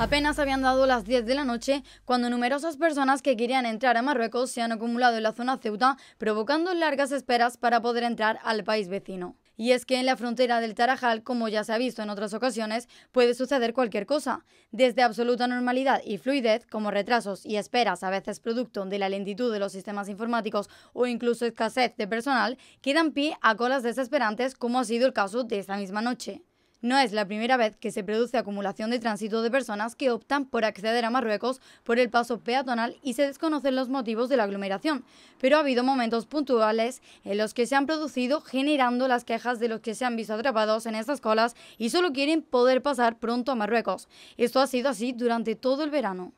Apenas habían dado las 10 de la noche cuando numerosas personas que querían entrar a Marruecos se han acumulado en la zona Ceuta, provocando largas esperas para poder entrar al país vecino. Y es que en la frontera del Tarajal, como ya se ha visto en otras ocasiones, puede suceder cualquier cosa, desde absoluta normalidad y fluidez, como retrasos y esperas, a veces producto de la lentitud de los sistemas informáticos o incluso escasez de personal, quedan pie a colas desesperantes, como ha sido el caso de esta misma noche. No es la primera vez que se produce acumulación de tránsito de personas que optan por acceder a Marruecos por el paso peatonal y se desconocen los motivos de la aglomeración, pero ha habido momentos puntuales en los que se han producido generando las quejas de los que se han visto atrapados en estas colas y solo quieren poder pasar pronto a Marruecos. Esto ha sido así durante todo el verano.